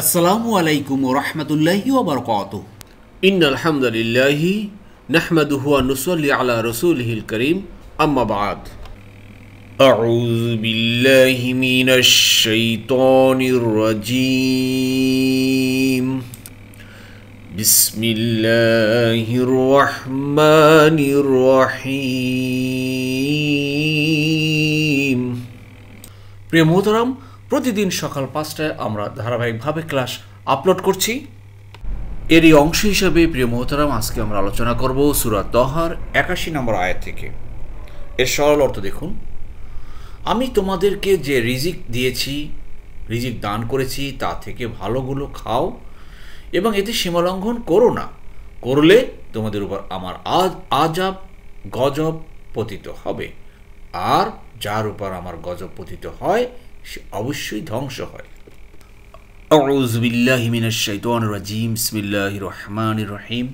السلام عليكم ورحمة الله وبركاته إن الحمد لله نحمده ونصلي على رسوله الكريم أما بعد أعوذ بالله من الشيطان الرجيم بسم الله الرحمن الرحيم প্রিয় মোহতরাম প্রতিদিন সকাল পাঁচটায় আমরা ধারাবাহিকভাবে ক্লাস আপলোড করছি এরই অংশ হিসাবে প্রিয় মহতারাম আজকে আমরা আলোচনা করব সুরাত দহার একাশি নম্বর আয়ের থেকে এর সরল অর্থ দেখুন আমি তোমাদেরকে যে রিজিক দিয়েছি রিজিক দান করেছি তা থেকে ভালোগুলো খাও এবং এতে সীমালঙ্ঘন করো না করলে তোমাদের উপর আমার আজ আজাব গজব পতিত হবে আর যার উপর আমার গজব পতিত হয় সে অবশ্যই ধ্বংস হয় আউযুবিল্লাহি মিনাশ শাইতানির রাজীম বিসমিল্লাহির রহমানির রহিম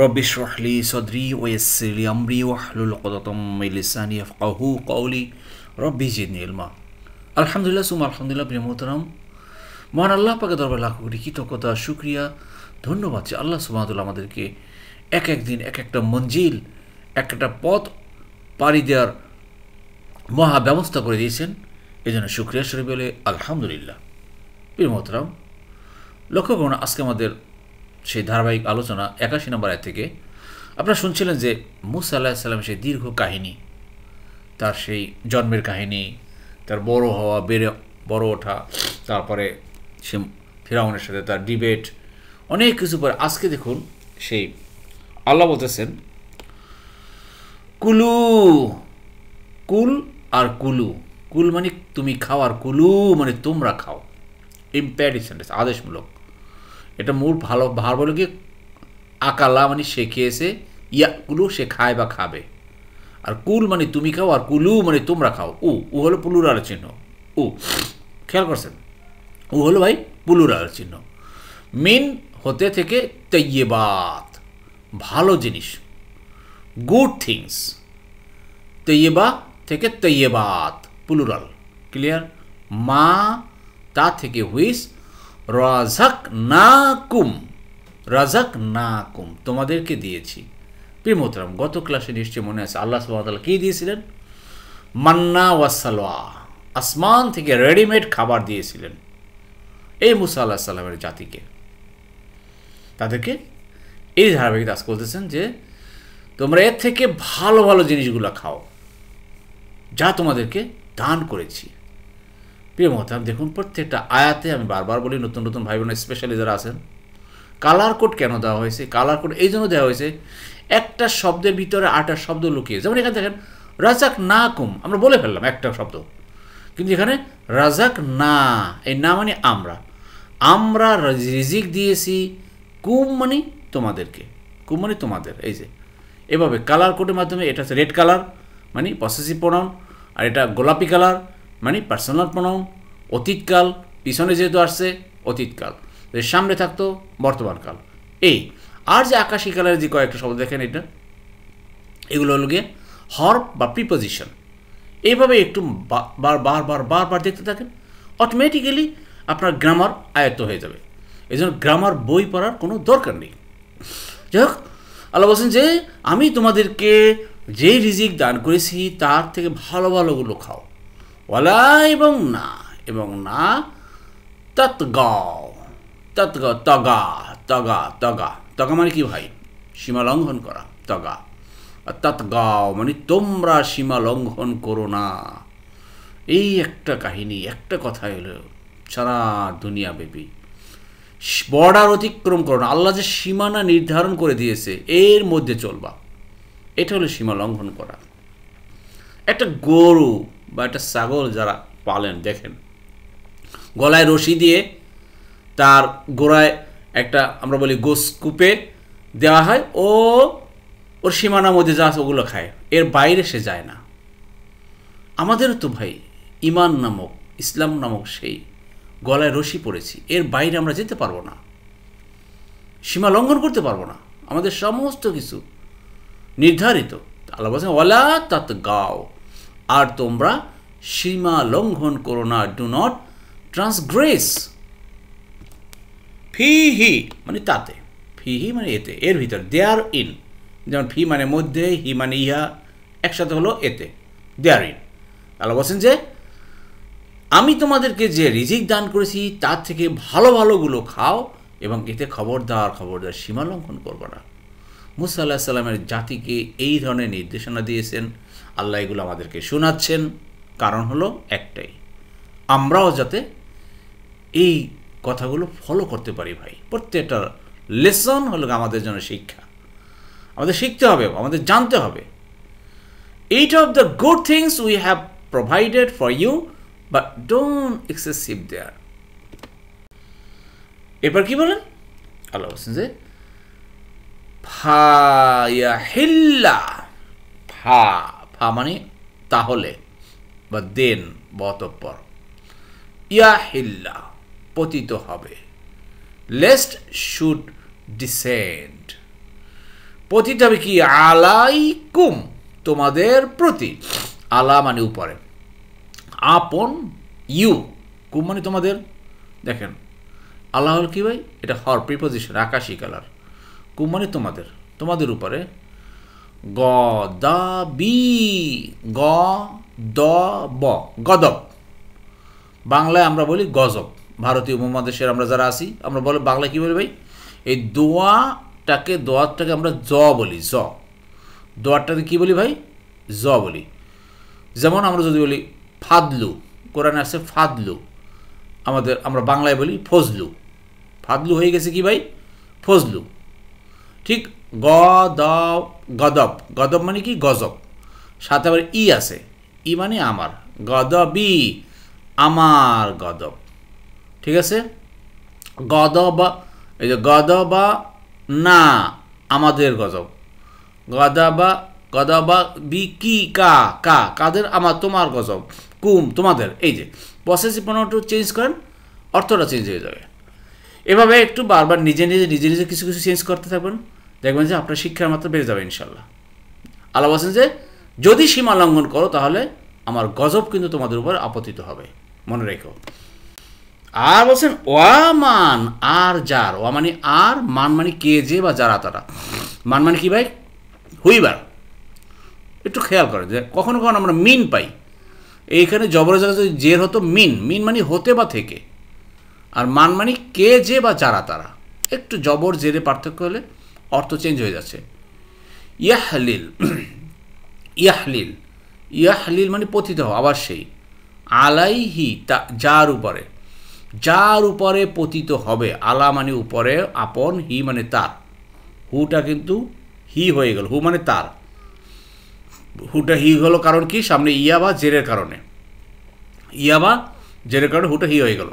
রব্বি ইশরাহলি সাদরি ওয়া ইয়াসসিরলি আমরি ওয়া হলুল ক্বাদাতাম মিন লিসানি ইয়াফকাহু ক্বাওলি রব্বি জিদনি ইলমা আলহামদুলিল্লাহ সুম আলহামদুলিল্লাহ প্রিয় মহতরম মহান আল্লাহ পাকের দরবারে লাখ কোটি কৃতজ্ঞতা শুকরিয়া ধন্যবাদ যে আল্লাহ সুবহানাহু আমাদেরকে এক এক দিন এক একটা মঞ্জিল এক একটা পথ পাড়ি দেওয়ার মহা ব্যবস্থা করে দিয়েছেন এজন্য শুক্রিয়া শরীফ বলে আলহামদুলিল্লাহ বীর লক্ষ্য করুন আজকে আমাদের সেই ধারাবাহিক আলোচনা একাশি নম্বর থেকে আপনারা শুনছিলেন যে মুসা আল্লাহ সাল্লাম সেই দীর্ঘ কাহিনী তার সেই জন্মের কাহিনী তার বড় হওয়া বেড়ে বড় ওঠা তারপরে সে ফিরাউনের সাথে তার ডিবেট অনেক কিছু পরে আজকে দেখুন সেই আল্লাহ বলতেছেন কুলু কুল আর কুলু কুল মানে তুমি খাও আর কুলু মানে তোমরা খাও ইম্প্যারিভ সেন্টেন্স আদেশমূলক এটা মূল ভালো ভার বলে কি আকালা মানে সে খেয়েছে ইয়া কুলু সে খায় বা খাবে আর কুল মানে তুমি খাও আর কুলু মানে তোমরা খাও উ উ হলো প্লুরাল চিহ্ন উ খেয়াল করছেন উ হলো ভাই প্লুরাল চিহ্ন মিন হতে থেকে তৈবাত ভালো জিনিস গুড থিংস তৈবা থেকে তৈয়বাত প্লুরাল ক্লিয়ার মা তা থেকে হুইস রাজাক না কুম রাজাক না কুম তোমাদেরকে দিয়েছি প্রেমতরাম গত ক্লাসে নিশ্চয়ই মনে আছে আল্লাহ সুবাহতাল কী দিয়েছিলেন মান্না ওয়াসালোয়া আসমান থেকে রেডিমেড খাবার দিয়েছিলেন এই মুসা আল্লাহ সাল্লামের জাতিকে তাদেরকে এই ধারাবাহিকতা আজ বলতেছেন যে তোমরা এর থেকে ভালো ভালো জিনিসগুলো খাও যা তোমাদেরকে দান করেছি প্রিয় মতাম দেখুন প্রত্যেকটা আয়াতে আমি বারবার বলি নতুন নতুন ভাই বোনের স্পেশালি যারা আছেন কালার কোড কেন দেওয়া হয়েছে কালার কোড এই জন্য দেওয়া হয়েছে একটা শব্দের ভিতরে আটটা শব্দ লুকিয়ে যেমন এখানে দেখেন রাজাক না কুম আমরা বলে ফেললাম একটা শব্দ কিন্তু এখানে রাজাক না এই না মানে আমরা আমরা রিজিক দিয়েছি কুম মানে তোমাদেরকে কুম মানে তোমাদের এই যে এভাবে কালার কোডের মাধ্যমে এটা হচ্ছে রেড কালার মানে পসেসিভ প্রোনাউন আর এটা গোলাপি কালার মানে পার্সোনাল প্রণাম অতীতকাল পিছনে যেহেতু আসছে অতীতকাল এর সামনে থাকতো বর্তমানকাল এই আর যে আকাশী কালারের যে কয়েকটা শব্দ দেখেন এটা এগুলো হলো গিয়ে হর বা প্রিপোজিশন এইভাবে একটু বার বার বার বারবার দেখতে থাকেন অটোমেটিক্যালি আপনার গ্রামার আয়ত্ত হয়ে যাবে এই জন্য গ্রামার বই পড়ার কোনো দরকার নেই যাই হোক আল্লাহ বলছেন যে আমি তোমাদেরকে যেই রিজিক দান করেছি তার থেকে ভালো ভালোগুলো খাও ওলা এবং না এবং না তৎগাও তৎগ তগা তগা তগা তগা মানে কি ভাই সীমা লঙ্ঘন করা তগা গাও মানে তোমরা সীমা লঙ্ঘন করো না এই একটা কাহিনী একটা কথা এলো সারা দুনিয়া ব্যাপী বর্ডার অতিক্রম করো না আল্লাহ যে সীমানা নির্ধারণ করে দিয়েছে এর মধ্যে চলবা এটা হলো সীমা লঙ্ঘন করা একটা গরু বা একটা ছাগল যারা পালেন দেখেন গলায় রশি দিয়ে তার গোড়ায় একটা আমরা বলি গোসকুপে দেওয়া হয় ও ওর সীমানার মধ্যে যা আছে ওগুলো খায় এর বাইরে সে যায় না আমাদের তো ভাই ইমান নামক ইসলাম নামক সেই গলায় রশি পড়েছি এর বাইরে আমরা যেতে পারবো না সীমা লঙ্ঘন করতে পারবো না আমাদের সমস্ত কিছু নির্ধারিত আল্লাহ বলছেন ওলা তাত গাও আর তোমরা সীমা লঙ্ঘন করো না ডু নট ট্রান্সগ্রেস হি মানে তাতে হি মানে এতে এর ভিতর দেয়ার ইন যেমন ফি মানে মধ্যে হি মানে ইহা একসাথে হলো এতে দেয়ার ইন আল্লাহ বলছেন যে আমি তোমাদেরকে যে রিজিক দান করেছি তার থেকে ভালো ভালোগুলো খাও এবং এতে খবরদার খবরদার সীমা লঙ্ঘন করবো না মুসা আল্লাহ সাল্লামের জাতিকে এই ধরনের নির্দেশনা দিয়েছেন আল্লাহ এগুলো আমাদেরকে শোনাচ্ছেন কারণ হলো একটাই আমরাও যাতে এই কথাগুলো ফলো করতে পারি ভাই প্রত্যেকটা লেসন হলো আমাদের জন্য শিক্ষা আমাদের শিখতে হবে আমাদের জানতে হবে eat of the good things we have provided for you but don't excessive there এরপর কি বলেন আল্লাহ হোসেন যে ফা হিল্লা ফা ফা মানে তাহলে বা দেন বতপর অতঃপর ইয়া হিল্লা পতিত হবে লেস্ট শুড ডিসেন্ড পতিত হবে কি আলাইকুম তোমাদের প্রতি আলা মানে উপরে আপন ইউ কুম মানে তোমাদের দেখেন হল কি ভাই এটা হর প্রিপোজিশন আকাশি কালার মানে তোমাদের তোমাদের উপরে গ দ বি গ দ ব গদব বাংলায় আমরা বলি গজব ভারতীয় উপমহাদেশের আমরা যারা আছি আমরা বলে বাংলা কী বলি ভাই এই দোয়াটাকে দোয়াটাকে আমরা জ বলি জ দোয়াটাকে কী বলি ভাই জ বলি যেমন আমরা যদি বলি ফাদলু কোরআনে আছে ফাদলু আমাদের আমরা বাংলায় বলি ফজলু ফাদলু হয়ে গেছে কি ভাই ফজলু ঠিক গদব গদব গদব মানে কি গজব সাথে আবার ই আছে ই মানে আমার গদবি আমার গদব ঠিক আছে গদব এই যে গদবা না আমাদের গজব গদাবা গদাবা বি কি কা কা কাদের আমার তোমার গজব কুম তোমাদের এই যে পসেসিভ পণ্যটা চেঞ্জ করেন অর্থটা চেঞ্জ হয়ে যাবে এভাবে একটু বারবার নিজে নিজে নিজে নিজে কিছু কিছু চেঞ্জ করতে থাকবেন দেখবেন যে আপনার শিক্ষার মাত্রা বেড়ে যাবে ইনশাল্লাহ আল্লাহ বলছেন যে যদি সীমা লঙ্ঘন করো তাহলে আমার গজব কিন্তু তোমাদের উপর আপতিত হবে মনে রেখো আর বলছেন ওয়ামান আর যার ওয়া মানে আর মান মানে কে যে বা যারা তারা মান মানে কি ভাই হুইবার একটু খেয়াল করে যে কখনো কখনো আমরা মিন পাই এইখানে জবরে যদি জের হতো মিন মিন মানে হতে বা থেকে আর মান মানে কে যে বা যারা তারা একটু জবর জেরে পার্থক্য হলে অর্থ চেঞ্জ হয়ে যাচ্ছে ইয়াহলিল ইয়াহলিল ইয়াহলিল মানে পতিত হওয়া আবার সেই আলাইহি তা যার উপরে যার উপরে পতিত হবে আলা মানে উপরে আপন হি মানে তার হুটা কিন্তু হি হয়ে গেল হু মানে তার হুটা হি হলো কারণ কি সামনে ইয়া বা জেরের কারণে ইয়া বা জেরের কারণে হুটা হি হয়ে গেল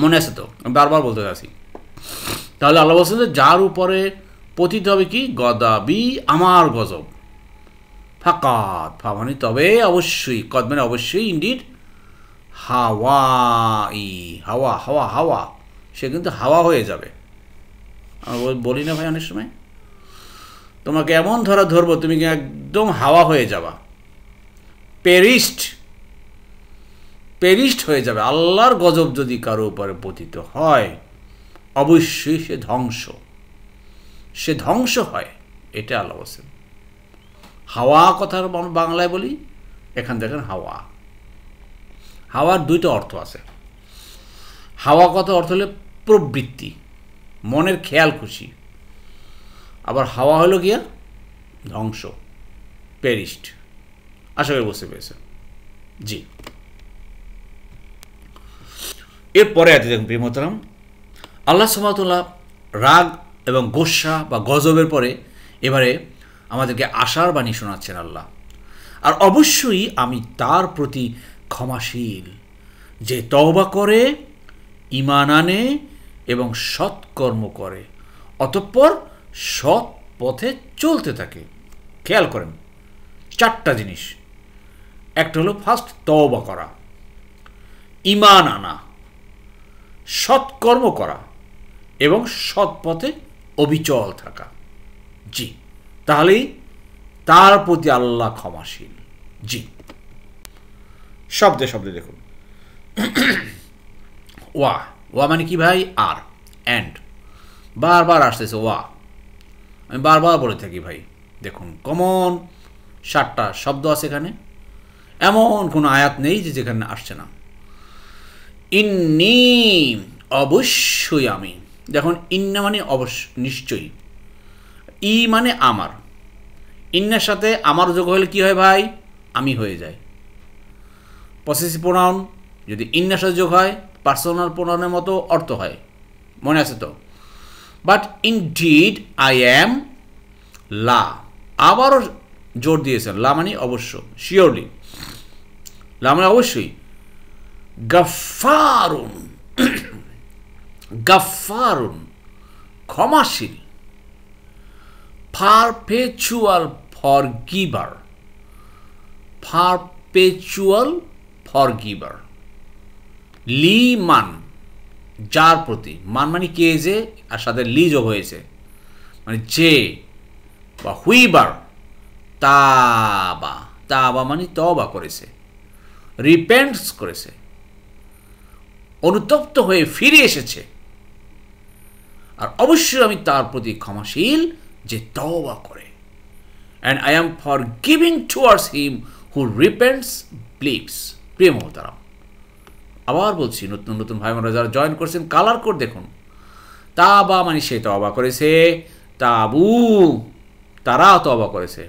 মনে আছে তো বারবার বলতে চাচ্ছি তাহলে আল্লাহ বলছেন যে যার উপরে পতিত হবে কি গদাবি আমার গজব ফাকাত ফা মানে তবে অবশ্যই কদ মানে অবশ্যই ইন্ডিড হাওয়াই হাওয়া হাওয়া হাওয়া সে কিন্তু হাওয়া হয়ে যাবে বলি না ভাই অনেক সময় তোমাকে এমন ধরা ধরবো তুমি একদম হাওয়া হয়ে যাবা পেরিস্ট পেরিস্ট হয়ে যাবে আল্লাহর গজব যদি কারো উপরে পতিত হয় অবশ্যই সে ধ্বংস সে ধ্বংস হয় এটা আল্লাহ বলছেন হাওয়া কথার বাংলায় বলি এখান দেখেন হাওয়া হাওয়ার দুইটা অর্থ আছে হাওয়া কথা অর্থ হলে প্রবৃত্তি মনের খেয়াল খুশি আবার হাওয়া হলো গিয়া ধ্বংস পেরিস্ট আশা করি বুঝতে পেরেছেন জি এরপরে আছে দেখুন প্রিমতরাম আল্লাহ সুমাতুল্লাহ রাগ এবং গোসা বা গজবের পরে এবারে আমাদেরকে আশার বাণী শোনাচ্ছেন আল্লাহ আর অবশ্যই আমি তার প্রতি ক্ষমাশীল যে তওবা করে ইমান আনে এবং সৎকর্ম করে অতঃপর সৎ পথে চলতে থাকে খেয়াল করেন চারটা জিনিস একটা হলো ফার্স্ট তওবা করা ইমান আনা সৎকর্ম করা এবং সৎ পথে অবিচল থাকা জি তাহলেই তার প্রতি আল্লাহ ক্ষমাশীল জি শব্দে শব্দে দেখুন ওয়া ওয়া মানে কি ভাই আর অ্যান্ড বারবার আসতেছে ওয়া আমি বারবার বলে থাকি ভাই দেখুন কমন ষাটটা শব্দ আছে এখানে এমন কোনো আয়াত নেই যে যেখানে আসছে না ইন্নি অবশ্যই আমি দেখুন ইন্না মানে অবশ্য নিশ্চয়ই ই মানে আমার ইন্নার সাথে আমার যোগ হলে কি হয় ভাই আমি হয়ে যায় পসেসিভ প্রণয়ন যদি ইন্নার সাথে যোগ হয় পার্সোনাল প্রণয়নের মতো অর্থ হয় মনে আছে তো but indeed I am লা আবারও জোর দিয়েছেন লা মানে অবশ্য শিওরলি লা মানে অবশ্যই গফারুন গাফারুন ক্ষমাশীল perpetual forgiver perpetual forgiver লি মান যার প্রতি মান মানে কে যে আর সাথে লি যোগ হয়েছে মানে যে বা হুইবার তাবা তাবা মানে তবা করেছে রিপেন্টস করেছে অনুতপ্ত হয়ে ফিরে এসেছে আর অবশ্যই আমি তার প্রতি ক্ষমাশীল যে তওবা করে and I am forgiving towards him who repents প্লিপস প্রিয় মহতারাম আবার বলছি নতুন নতুন ভাই বোনরা যারা জয়েন করছেন কালার কোড দেখুন তা বা মানে সে তবা করেছে তাবু তারা তবা করেছে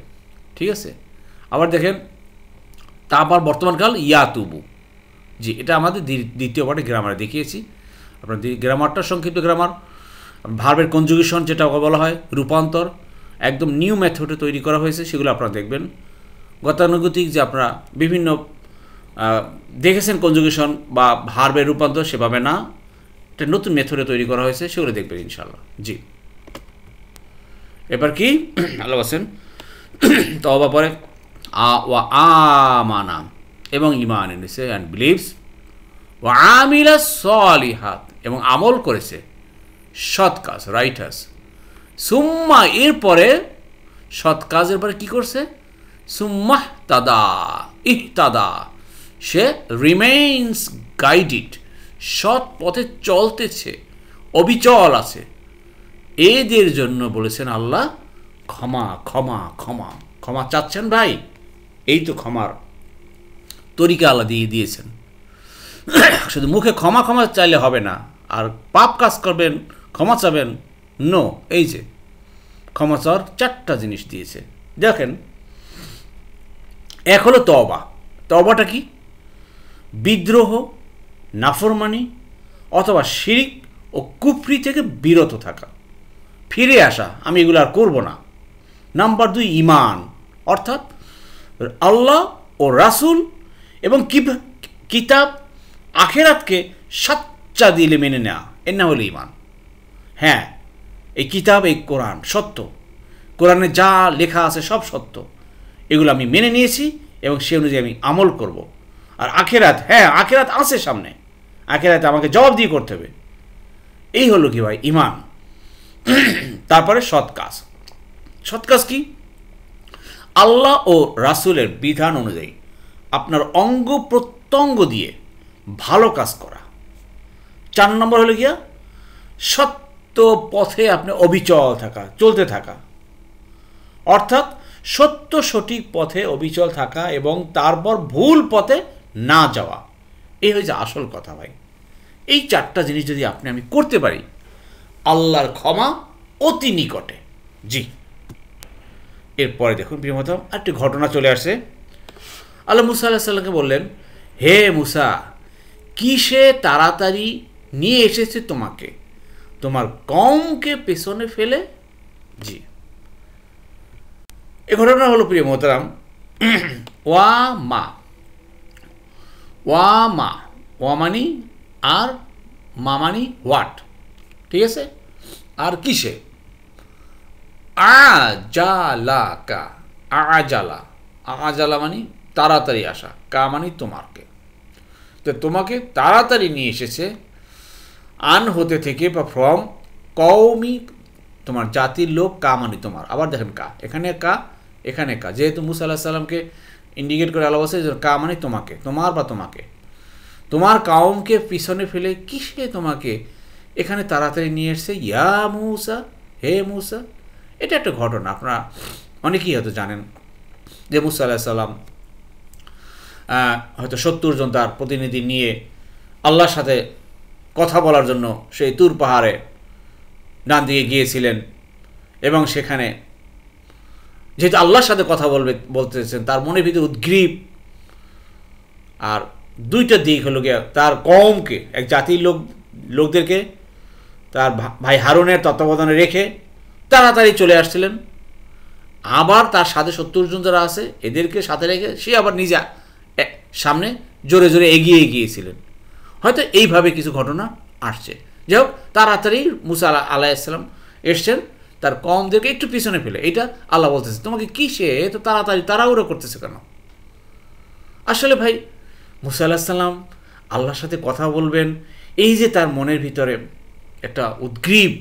ঠিক আছে আবার দেখেন তা আবার বর্তমানকাল ইয়াতুবু জি এটা আমাদের দ্বিতীয় পার্টে গ্রামারে দেখিয়েছি আপনার গ্রামারটা সংক্ষিপ্ত গ্রামার ভার্বের কনজুগেশন যেটা বলা হয় রূপান্তর একদম নিউ মেথডে তৈরি করা হয়েছে সেগুলো আপনারা দেখবেন গতানুগতিক যে আপনারা বিভিন্ন দেখেছেন কনজুগেশন বা ভার্বের রূপান্তর সেভাবে না এটা নতুন মেথডে তৈরি করা হয়েছে সেগুলো দেখবেন ইনশাল্লাহ জি এবার কি আল্লাহ আছেন তবা পরে আ ওয়া আমানা এবং ইমান এনেছে অ্যান্ড বিলিভস ও আমিলা সলিহাত এবং আমল করেছে সৎ কাজ রাইটার্স সুম্মা এরপরে সৎ কাজের পরে কি করছে সুম্মাহ তাদা তাদা সে রিমেইনস গাইডেড সৎ পথে চলতেছে অবিচল আছে এদের জন্য বলেছেন আল্লাহ ক্ষমা ক্ষমা ক্ষমা ক্ষমা চাচ্ছেন ভাই এই তো ক্ষমার তরিকা আল্লাহ দিয়ে দিয়েছেন শুধু মুখে ক্ষমা ক্ষমা চাইলে হবে না আর পাপ কাজ করবেন ক্ষমা চাবেন নো এই যে ক্ষমা চাওয়ার চারটা জিনিস দিয়েছে দেখেন এক হলো তবা তবাটা কি বিদ্রোহ নাফরমানি অথবা শিরিক ও কুফরি থেকে বিরত থাকা ফিরে আসা আমি এগুলো আর করবো না নাম্বার দুই ইমান অর্থাৎ আল্লাহ ও রাসুল এবং কিতাব আখেরাতকে সাচ্চা দিলে মেনে নেওয়া এর না হলো ইমান হ্যাঁ এই কিতাব এই কোরআন সত্য কোরআনে যা লেখা আছে সব সত্য এগুলো আমি মেনে নিয়েছি এবং সে অনুযায়ী আমি আমল করব। আর আখেরাত হ্যাঁ আখেরাত আছে সামনে আখেরাতে আমাকে জবাব দিয়ে করতে হবে এই হলো কি ভাই ইমান তারপরে সৎ কাজ সৎ কাজ কি আল্লাহ ও রাসুলের বিধান অনুযায়ী আপনার অঙ্গ প্রত্যঙ্গ দিয়ে ভালো কাজ করা চার নম্বর হলো গিয়া সৎ তো পথে আপনি অবিচল থাকা চলতে থাকা অর্থাৎ সত্য সঠিক পথে অবিচল থাকা এবং তারপর ভুল পথে না যাওয়া এই হয়েছে আসল কথা ভাই এই চারটা জিনিস যদি আপনি আমি করতে পারি আল্লাহর ক্ষমা অতি নিকটে জি এরপরে দেখুন প্রিয়মতম একটি ঘটনা চলে আসে আল্লাহ মুসা আল্লাহ সাল্লামকে বললেন হে মুসা কিসে তাড়াতাড়ি নিয়ে এসেছে তোমাকে তোমার কমকে পেছনে ফেলে জি এ ঘটনা হলো প্রিয় মোহতারাম ওয়া মা ওয়া মা ওয়া মানি আর মা মানি হোয়াট ঠিক আছে আর কিসে আজালাকা আজালা আজালা মানে তাড়াতাড়ি আসা কা মানে তোমাকে তো তোমাকে তাড়াতাড়ি নিয়ে এসেছে আন হতে থেকে বা ফ্রম কওমি তোমার জাতির লোক কা মানে তোমার আবার দেখেন কা এখানে কা এখানে কা যেহেতু মুসা আল্লাহ সাল্লামকে ইন্ডিকেট করে আল্লাহ বলছে কা মানে তোমাকে তোমার বা তোমাকে তোমার কাউমকে পিছনে ফেলে কিসে তোমাকে এখানে তাড়াতাড়ি নিয়ে এসছে ইয়া মুসা হে মুসা এটা একটা ঘটনা আপনারা অনেকেই হয়তো জানেন যে মুসা আল্লাহ সাল্লাম হয়তো সত্তর জন তার প্রতিনিধি নিয়ে আল্লাহর সাথে কথা বলার জন্য সেই তুর পাহাড়ে ডান দিকে গিয়েছিলেন এবং সেখানে যেহেতু আল্লাহর সাথে কথা বলবে বলতেছেন তার মনের ভিতরে উদ্গ্রীব আর দুইটা দিক হলো গিয়া তার কমকে এক জাতির লোক লোকদেরকে তার ভাই হারুনের তত্ত্বাবধানে রেখে তাড়াতাড়ি চলে আসছিলেন আবার তার সাথে সত্তর জন যারা আছে এদেরকে সাথে রেখে সে আবার নিজা সামনে জোরে জোরে এগিয়ে গিয়েছিলেন হয়তো এইভাবে কিছু ঘটনা আসছে যাই হোক তাড়াতাড়ি মুসা আল্লাহ ইসলাম এসছেন তার কমদেরকে একটু পিছনে ফেলে এটা আল্লাহ বলতেছে তোমাকে কী সে তো তাড়াতাড়ি তাড়াহুড়ো করতেছে কেন আসলে ভাই মুসা আল্লাহ সাল্লাম আল্লাহর সাথে কথা বলবেন এই যে তার মনের ভিতরে একটা উদ্গ্রীব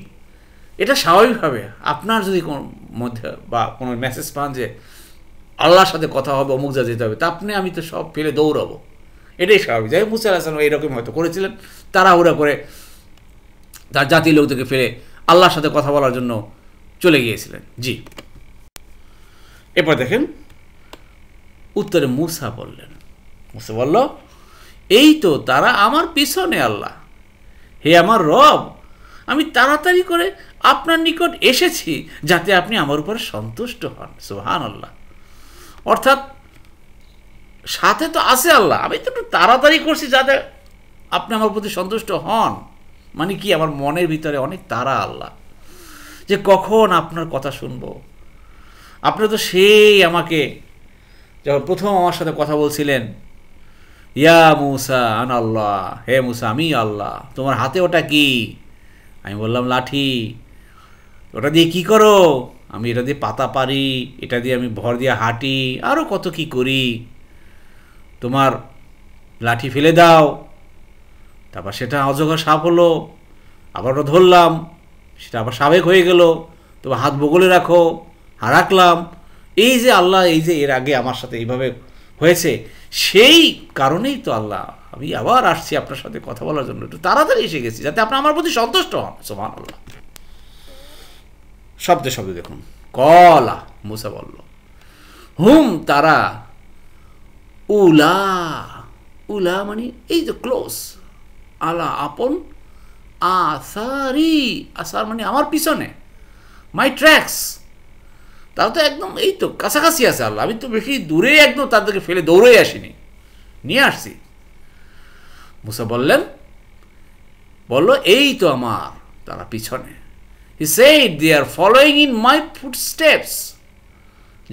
এটা স্বাভাবিকভাবে আপনার যদি কোনো মধ্যে বা কোনো মেসেজ পান যে আল্লাহর সাথে কথা হবে অমুক যা যেতে হবে তা আপনি আমি তো সব ফেলে দৌড়াবো এটাই স্বাভাবিক যাই মুসা আলাহিসাল্লাম এইরকম হয়তো করেছিলেন তাড়াহুড়া করে তার জাতির লোকদেরকে ফেলে আল্লাহর সাথে কথা বলার জন্য চলে গিয়েছিলেন জি এরপর দেখেন উত্তরে মুসা বললেন মুসা বলল এই তো তারা আমার পিছনে আল্লাহ হে আমার রব আমি তাড়াতাড়ি করে আপনার নিকট এসেছি যাতে আপনি আমার উপর সন্তুষ্ট হন সুহান আল্লাহ অর্থাৎ সাথে তো আছে আল্লাহ আমি তো একটু তাড়াতাড়ি করছি যাতে আপনি আমার প্রতি সন্তুষ্ট হন মানে কি আমার মনের ভিতরে অনেক তারা আল্লাহ যে কখন আপনার কথা শুনবো আপনি তো সেই আমাকে যখন প্রথম আমার সাথে কথা বলছিলেন ইয়া মুসা আন আল্লাহ হে মুসা আমি আল্লাহ তোমার হাতে ওটা কি আমি বললাম লাঠি ওটা দিয়ে কি করো আমি এটা দিয়ে পাতা পারি এটা দিয়ে আমি ভর দিয়ে হাঁটি আরও কত কি করি তোমার লাঠি ফেলে দাও তারপর সেটা অজগর সাপ হলো আবারও ধরলাম সেটা আবার সাবেক হয়ে গেল তোমার হাত বগলে রাখো হারাকলাম এই যে আল্লাহ এই যে এর আগে আমার সাথে এইভাবে হয়েছে সেই কারণেই তো আল্লাহ আমি আবার আসছি আপনার সাথে কথা বলার জন্য একটু তাড়াতাড়ি এসে গেছি যাতে আপনি আমার প্রতি সন্তুষ্ট হন সোমান আল্লাহ শব্দে শব্দে দেখুন কলা মুসা বলল হুম তারা উলা উলা মানে এই যে ক্লোজ আলা আপন আসারি আসার মানে আমার পিছনে মাই ট্র্যাক্স তারা তো একদম এই তো কাছাকাছি আছে আল্লাহ আমি তো বেশি দূরে একদম তাদেরকে ফেলে দৌড়ে আসিনি নিয়ে আসছি মুসা বললেন বললো এই তো আমার তারা পিছনে he said they are following in my footsteps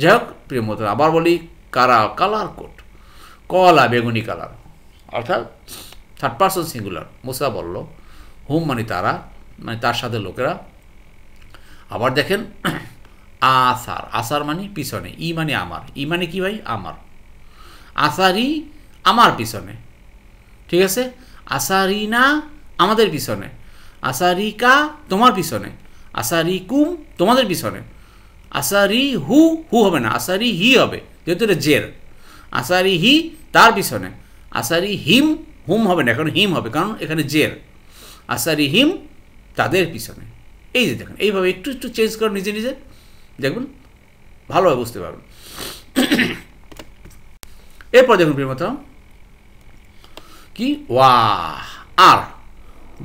যাই হোক প্রিয় মতো আবার বলি কারা কালার কোড কলা বেগুনি কালার অর্থাৎ থার্ড পার্সন সিঙ্গুলার মুসা বলল হুম মানে তারা মানে তার সাথে লোকেরা আবার দেখেন আসার আসার মানে পিছনে ই মানে আমার ই মানে কি ভাই আমার আসারি আমার পিছনে ঠিক আছে আসারি না আমাদের পিছনে আসারিকা তোমার পিছনে আসারি কুম তোমাদের পিছনে আসারি হু হু হবে না আসারি হি হবে যেহেতু এটা জের আসারি হি তার পিছনে আসারি হিম হুম হবে না এখন হিম হবে কারণ এখানে জের আসারি হিম তাদের পিছনে এই যে দেখেন এইভাবে একটু একটু চেঞ্জ করো নিজে নিজে দেখবেন ভালোভাবে বুঝতে পারবেন এরপর দেখুন প্রিয়মতম কি ওয়া আর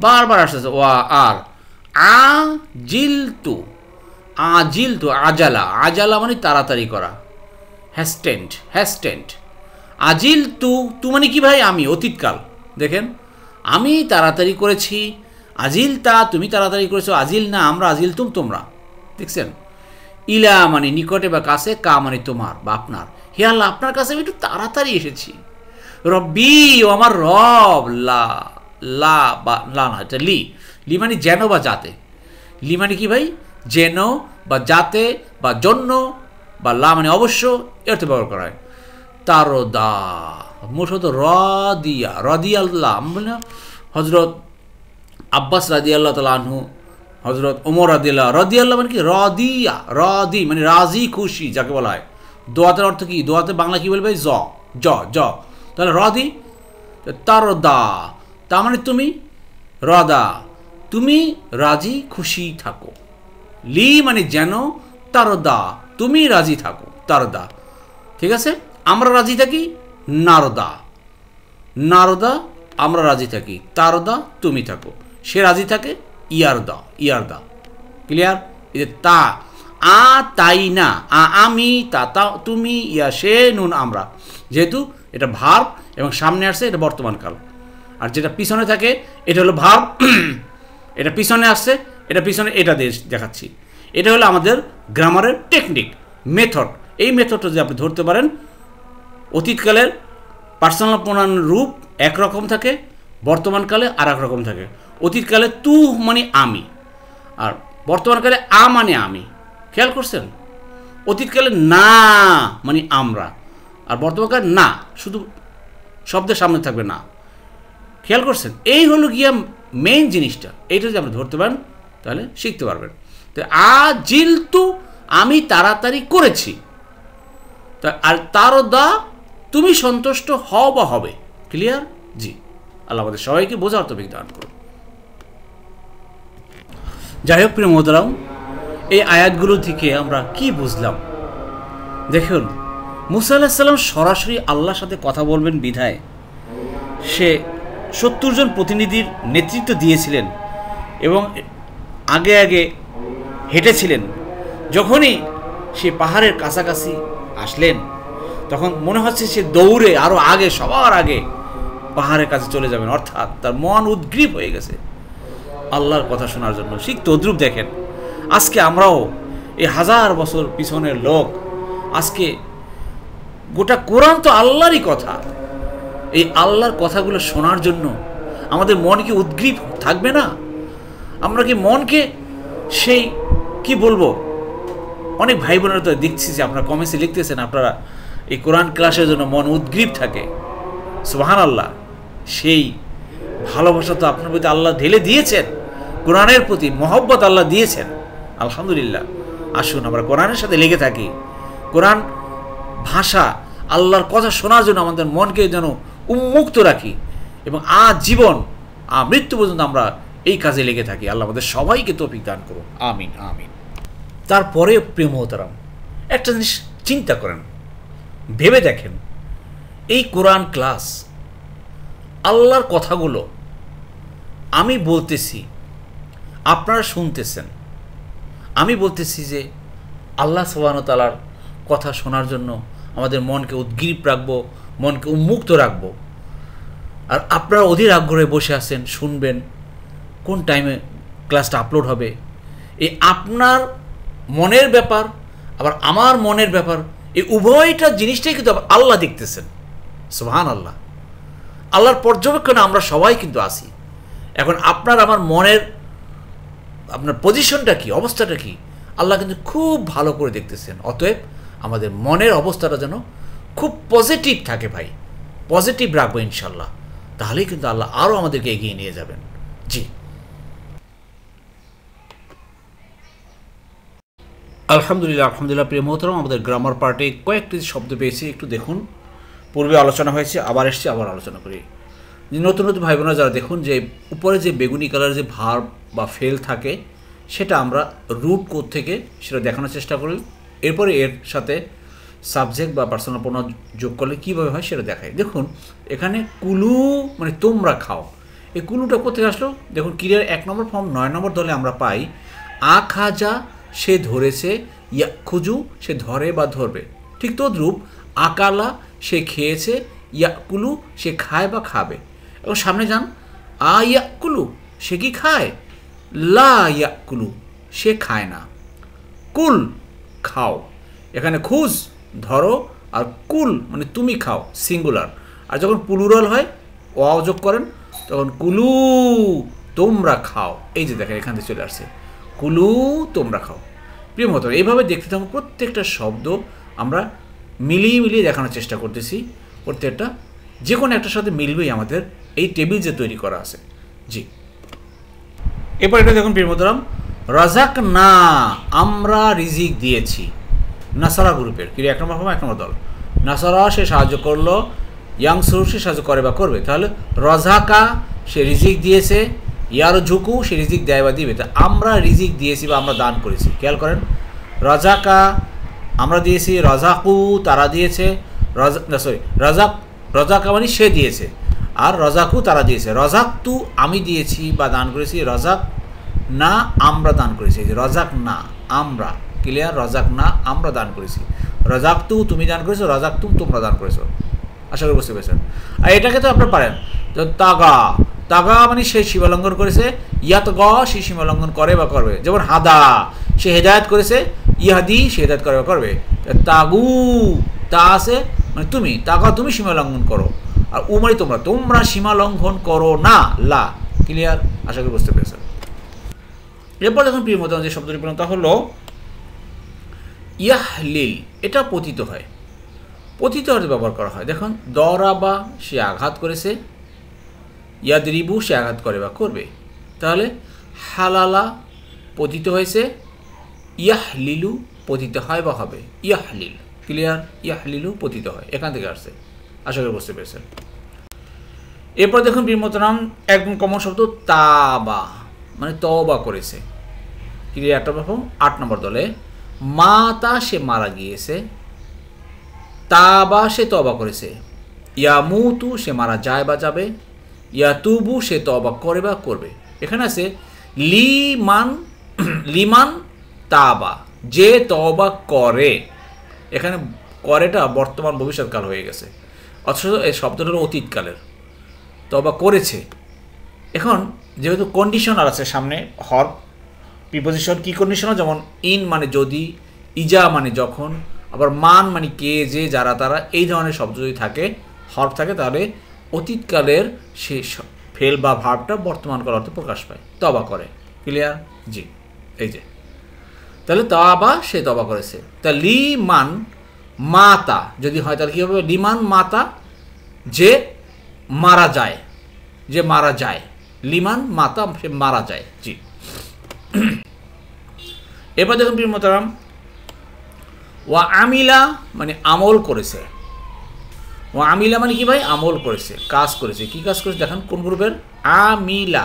বারবার আসতেছে ওয়া আর আ তু আজিল তু আজালা আজালা মানে তাড়াতাড়ি করা হ্যাস্টেন্ট হ্যাস্টেন্ট আজিল তু তু মানে কি ভাই আমি অতীতকাল দেখেন আমি তাড়াতাড়ি করেছি আজিল তা তুমি তাড়াতাড়ি করেছো আজিল না আমরা আজিল তুম তোমরা দেখছেন ইলা মানে নিকটে বা কাছে কা মানে তোমার বা আপনার হে আল্লাহ আপনার কাছে আমি একটু তাড়াতাড়ি এসেছি রব্বি ও আমার রব লা লা বা লা না এটা লি লি মানে যেন বা যাতে লি মানে কি ভাই যেন বা যাতে বা জন্য বা লা মানে অবশ্য এরতে ব্যবহার করা হয় তারদা মূলত রদিয়া রদিয়াল্লাহ বললাম হজরত আব্বাস রাদিয়াল্লাহ তালা আনহু হজরত ওমর রাদিয়াল্লাহ রদিয়াল্লাহ মানে কি রদিয়া রদি মানে রাজি খুশি যাকে বলা হয় দোয়াতের অর্থ কি দোয়াতে বাংলা কি বলবে জ জ জ তাহলে রদি তারদা তা মানে তুমি রদা তুমি রাজি খুশি থাকো লি মানে যেন তারদা তুমি রাজি থাকো তারদা ঠিক আছে আমরা রাজি থাকি নারদা নারদা আমরা রাজি থাকি তারদা তুমি থাকো সে রাজি থাকে ইয়ারদা ইয়ারদা ক্লিয়ার এই যে তা আ তাই না আ আমি তা তা তুমি ইয়া সে নুন আমরা যেহেতু এটা ভার এবং সামনে আসছে এটা বর্তমানকাল আর যেটা পিছনে থাকে এটা হলো ভার এটা পিছনে আসছে এটা পিছনে এটা দেশ দেখাচ্ছি এটা হলো আমাদের গ্রামারের টেকনিক মেথড এই মেথডটা যদি আপনি ধরতে পারেন অতীতকালের পার্সোনাল প্রণয়ন রূপ একরকম থাকে বর্তমানকালে আর এক রকম থাকে অতীতকালে তু মানে আমি আর বর্তমানকালে আ মানে আমি খেয়াল করছেন অতীতকালে না মানে আমরা আর বর্তমানকালে না শুধু শব্দের সামনে থাকবে না খেয়াল করছেন এই হলো গিয়া মেইন জিনিসটা এইটা যদি আপনি ধরতে পারেন তাহলে শিখতে পারবেন তো আ জিলতু আমি তাড়াতাড়ি করেছি তা আর তারও দা তুমি সন্তুষ্ট হও বা হবে ক্লিয়ার জি আল্লাহ আমাদের সবাইকে বোঝার তবে দান করুন যাই হোক প্রিয় মোদরাম এই আয়াতগুলো থেকে আমরা কি বুঝলাম দেখুন মুসা আল্লাহ সরাসরি আল্লাহর সাথে কথা বলবেন বিধায় সে সত্তর জন প্রতিনিধির নেতৃত্ব দিয়েছিলেন এবং আগে আগে হেঁটেছিলেন যখনই সে পাহাড়ের কাছাকাছি আসলেন তখন মনে হচ্ছে সে দৌড়ে আরও আগে সবার আগে পাহাড়ের কাছে চলে যাবেন অর্থাৎ তার মন উদ্গ্রীব হয়ে গেছে আল্লাহর কথা শোনার জন্য ঠিক তদ্রুপ দেখেন আজকে আমরাও এই হাজার বছর পিছনের লোক আজকে গোটা কোরআন তো আল্লাহরই কথা এই আল্লাহর কথাগুলো শোনার জন্য আমাদের মন কি উদ্গ্রীব থাকবে না আমরা কি মনকে সেই কি বলবো অনেক ভাই বোনেরা তো দেখছি যে আপনারা কমেন্টসে লিখতেছেন আপনারা এই কোরআন ক্লাসের জন্য মন উদ্গ্রীব থাকে সোহান আল্লাহ সেই ভালোবাসা তো আপনার প্রতি আল্লাহ ঢেলে দিয়েছেন কোরআনের প্রতি মহব্বত আল্লাহ দিয়েছেন আলহামদুলিল্লাহ আসুন আমরা কোরআনের সাথে লেগে থাকি কোরআন ভাষা আল্লাহর কথা শোনার জন্য আমাদের মনকে যেন উন্মুক্ত রাখি এবং আজীবন মৃত্যু পর্যন্ত আমরা এই কাজে লেগে থাকি আল্লাহ আমাদের সবাইকে তো দান করুন আমিন আমিন তারপরে প্রিয় মহতারাম একটা জিনিস চিন্তা করেন ভেবে দেখেন এই কোরআন ক্লাস আল্লাহর কথাগুলো আমি বলতেছি আপনারা শুনতেছেন আমি বলতেছি যে আল্লাহ সোহানতালার কথা শোনার জন্য আমাদের মনকে উদ্গ্রীব রাখব মনকে উন্মুক্ত রাখবো আর আপনারা অধীর আগ্রহে বসে আছেন শুনবেন কোন টাইমে ক্লাসটা আপলোড হবে এই আপনার মনের ব্যাপার আবার আমার মনের ব্যাপার এই উভয়টা জিনিসটাই কিন্তু আল্লাহ দেখতেছেন সুহান আল্লাহ আল্লাহর পর্যবেক্ষণে আমরা সবাই কিন্তু আসি এখন আপনার আমার মনের আপনার পজিশনটা কি অবস্থাটা কি আল্লাহ কিন্তু খুব ভালো করে দেখতেছেন অতএব আমাদের মনের অবস্থাটা যেন খুব পজিটিভ থাকে ভাই পজিটিভ রাখবো ইনশাল্লাহ তাহলেই কিন্তু আল্লাহ আরও আমাদেরকে এগিয়ে নিয়ে যাবেন জি আলহামদুলিল্লাহ আলহামদুলিল্লাহ প্রিয় মোহতরম আমাদের গ্রামার পার্টে কয়েকটি শব্দ পেয়েছি একটু দেখুন পূর্বে আলোচনা হয়েছে আবার এসেছি আবার আলোচনা করি নতুন নতুন ভাই বোনেরা যারা দেখুন যে উপরে যে বেগুনি কালার যে ভার বা ফেল থাকে সেটা আমরা রুট কোড থেকে সেটা দেখানোর চেষ্টা করি এরপরে এর সাথে সাবজেক্ট বা পার্সোনাল পণ্য যোগ করলে কীভাবে হয় সেটা দেখাই দেখুন এখানে কুলু মানে তোমরা খাও এই কুলুটা কোথায় আসলো দেখুন ক্রিয়ার এক নম্বর ফর্ম নয় নম্বর দলে আমরা পাই আ যা সে ধরেছে ইয়াকুজু সে ধরে বা ধরবে ঠিক তদ্রূপ আকালা সে খেয়েছে ইয়াকুলু সে খায় বা খাবে এবং সামনে যান আ ইয়াকুলু সে কি খায় লা ইয়াকুলু সে খায় না কুল খাও এখানে খুজ ধরো আর কুল মানে তুমি খাও সিঙ্গুলার আর যখন পুলুরল হয় অযোগ করেন তখন কুলু তোমরা খাও এই যে দেখেন এখান থেকে চলে আসছে কুলু তোমরা খাও প্রিয় মতো এইভাবে দেখতে থাকুন প্রত্যেকটা শব্দ আমরা মিলিয়ে মিলিয়ে দেখানোর চেষ্টা করতেছি প্রত্যেকটা যে কোনো একটার সাথে মিলবেই আমাদের এই টেবিল যে তৈরি করা আছে জি এরপর এটা দেখুন প্রিয়মতরাম রাজাক না আমরা রিজিক দিয়েছি নাসারা গ্রুপের কি এক নম্বর এক নম্বর দল নাসারা সে সাহায্য করলো ইয়াংসুর সে সাহায্য করে বা করবে তাহলে রজাকা সে রিজিক দিয়েছে ইয়ারও ঝুঁকু সে রিজিক দেয় বা দিবে তা আমরা রিজিক দিয়েছি বা আমরা দান করেছি খেয়াল করেন রাজাকা আমরা দিয়েছি রাজাকু তারা দিয়েছে রাজা সরি রাজাক রাজাকা মানে সে দিয়েছে আর রাজাকু তারা দিয়েছে রজাক তু আমি দিয়েছি বা দান করেছি রজাক না আমরা দান করেছি রজাক না আমরা ক্লিয়ার রজাক না আমরা দান করেছি রাজাক তু তুমি দান করেছো রজাক তু তোমরা দান করেছো আশা করি বুঝতে পেরেছেন আর এটাকে তো আপনারা পারেন তাগা তাগা মানে সে সীমালঙ্ঘন করেছে ইয়াত গ সে সীমালঙ্ঘন করে বা করবে যেমন হাদা সে হেদায়ত করেছে ইহাদি সে হেদায়ত করে বা করবে তাগু তা আছে মানে তুমি তাগা তুমি সীমালঙ্ঘন করো আর উমারি তোমরা তোমরা সীমালঙ্ঘন করো না লা ক্লিয়ার আশা করি বুঝতে পেরেছেন এরপর যখন প্রিয় মতন যে শব্দটি পেলাম তা হলো ইয়াহলিল এটা পতিত হয় পতিত অর্থে ব্যবহার করা হয় দেখুন দরাবা সে আঘাত করেছে ইয়াদরিবু সে আঘাত করে বা করবে তাহলে হালালা পতিত হয়েছে ইয়াহ লিলু পতিত হয় বা হবে ইয়াহ লিল ক্লিয়ার ইয়াহ লিলু পতিত হয় এখান থেকে আসছে আশা করি বুঝতে পেরেছেন এরপর দেখুন বীরমতরাম একদম কমন শব্দ তাবা মানে তবা করেছে ক্লিয়ার প্রথম আট নম্বর দলে মা তা সে মারা গিয়েছে তাবা সে তবা করেছে ইয়ামুতু সে মারা যায় বা যাবে ইয়া তুবু সে তবা করে বা করবে এখানে আছে লিমান লিমান তাবা যে তবা করে এখানে করেটা বর্তমান ভবিষ্যৎকাল হয়ে গেছে অথচ এই শব্দটা হলো অতীতকালের তবা করেছে এখন যেহেতু কন্ডিশনার আছে সামনে হর প্রিপোজিশন কি কন্ডিশনার যেমন ইন মানে যদি ইজা মানে যখন আবার মান মানে কে যে যারা তারা এই ধরনের শব্দ যদি থাকে হর্ব থাকে তাহলে অতীতকালের সে ফেল বা ভাবটা বর্তমানকাল অর্থে প্রকাশ পায় তবা করে ক্লিয়ার জি এই যে তাহলে তবা সে তবা করেছে তা লিমান মাতা যদি হয় তাহলে কি হবে লিমান মাতা যে মারা যায় যে মারা যায় লিমান মাতা সে মারা যায় জি এবার দেখুন প্রিয় ওয়া আমিলা মানে আমল করেছে ও আমিলা মানে কি ভাই আমল করেছে কাজ করেছে কি কাজ করেছে দেখেন কোন গ্রুপের আমিলা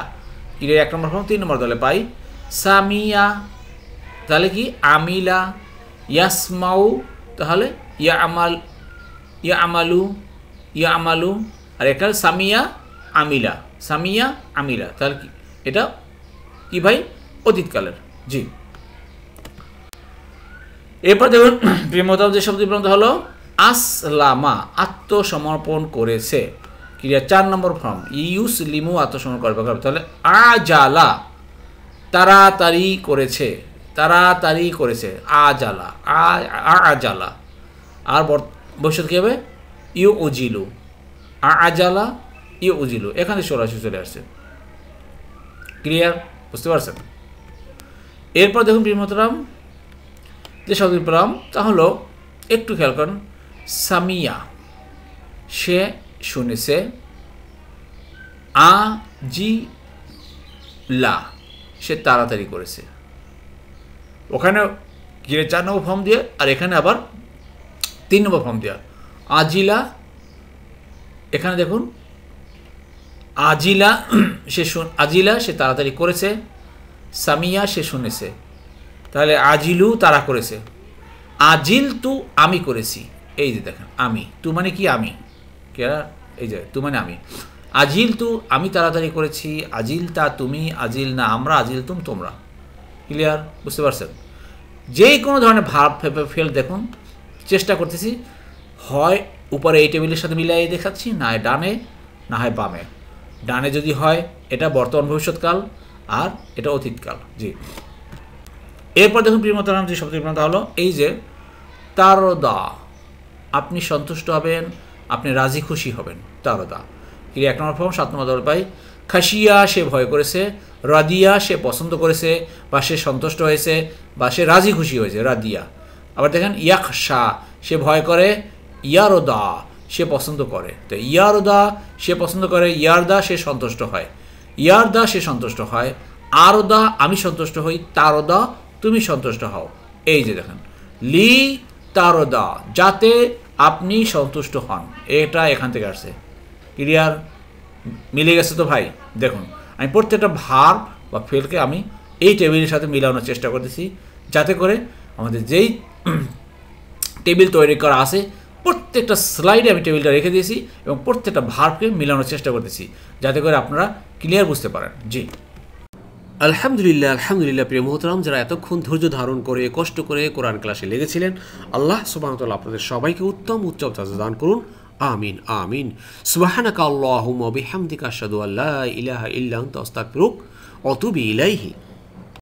ইরের এক নম্বর তিন নম্বর দলে পাই সামিয়া তাহলে কি আমিলা ইয়াসমাউ তাহলে ইয়া আমাল ইয়া আমালু ইয়া আমালু আর একটা সামিয়া আমিলা সামিয়া আমিলা তাহলে কি এটা কি ভাই অতীতকালের জি এরপর দেখুন প্রিয়মতম যে শব্দ বিভ্রান্ত হলো আসলামা আত্মসমর্পণ করেছে ক্রিয়া চার নম্বর ফর্ম ইউস লিমু আত্মসমর্পণ করবে তাহলে আজালা তাড়াতাড়ি করেছে তাড়াতাড়ি করেছে আজালা আজালা আর ভবিষ্যৎ কী হবে ইউ উজিলু আজালা ইউ উজিলু এখানে সরাসরি চলে আসছে ক্লিয়ার বুঝতে পারছেন এরপর দেখুন বিমতরাম যে শব্দ পেলাম তা হলো একটু খেয়াল করেন সামিয়া সে শুনেছে আ জি লা সে তাড়াতাড়ি করেছে ওখানে গিয়ে চার নম্বর ফর্ম দিয়ে আর এখানে আবার তিন নম্বর ফর্ম দেওয়া আজিলা এখানে দেখুন আজিলা সে আজিলা সে তাড়াতাড়ি করেছে সামিয়া সে শুনেছে তাহলে আজিলু তারা করেছে আজিল তু আমি করেছি এই যে দেখেন আমি তু মানে কি আমি কেরা এই যে তু মানে আমি আজিল তু আমি তাড়াতাড়ি করেছি আজিল তা তুমি আজিল না আমরা আজিল তুম তোমরা ক্লিয়ার বুঝতে পারছেন যেই কোনো ধরনের ভাব ফেল দেখুন চেষ্টা করতেছি হয় উপরে এই টেবিলের সাথে মিলাই দেখাচ্ছি না হয় ডানে না হয় বামে ডানে যদি হয় এটা বর্তমান ভবিষ্যৎকাল আর এটা অতীতকাল জি এরপর দেখুন নাম যে শব্দ মানে হলো এই যে তার দা আপনি সন্তুষ্ট হবেন আপনি রাজি খুশি হবেন তারদা আলাদা কি এক নম্বর ফর্ম সাত নম্বর দল পাই খাসিয়া সে ভয় করেছে রাদিয়া সে পছন্দ করেছে বা সে সন্তুষ্ট হয়েছে বা সে রাজি খুশি হয়েছে রাদিয়া আবার দেখেন ইয়াকশা সে ভয় করে ইয়ারোদা সে পছন্দ করে তো ইয়ারোদা সে পছন্দ করে ইয়ারদা সে সন্তুষ্ট হয় ইয়ারদা সে সন্তুষ্ট হয় আরোদা আমি সন্তুষ্ট হই তারোদা তুমি সন্তুষ্ট হও এই যে দেখেন লি তারদা যাতে আপনি সন্তুষ্ট হন এটা এখান থেকে আসছে ক্লিয়ার মিলে গেছে তো ভাই দেখুন আমি প্রত্যেকটা ভার বা ফেলকে আমি এই টেবিলের সাথে মিলানোর চেষ্টা করতেছি যাতে করে আমাদের যেই টেবিল তৈরি করা আছে প্রত্যেকটা স্লাইডে আমি টেবিলটা রেখে দিয়েছি এবং প্রত্যেকটা ভারকে মিলানোর চেষ্টা করতেছি যাতে করে আপনারা ক্লিয়ার বুঝতে পারেন জি আলহামদুলিল্লাহ আলহামদুলিল্লাহ প্রিয় মোহতরাম যারা এতক্ষণ ধৈর্য ধারণ করে কষ্ট করে কোরআন ক্লাসে লেগেছিলেন আল্লাহ সুবাহতাল আপনাদের সবাইকে উত্তম উচ্চব দান করুন আমিন আমিন সুবাহানাকা আল্লাহ সাদু আল্লাহ ইলাহা ইল্লাহ তস্তাক রুক অতুবি ইলাইহি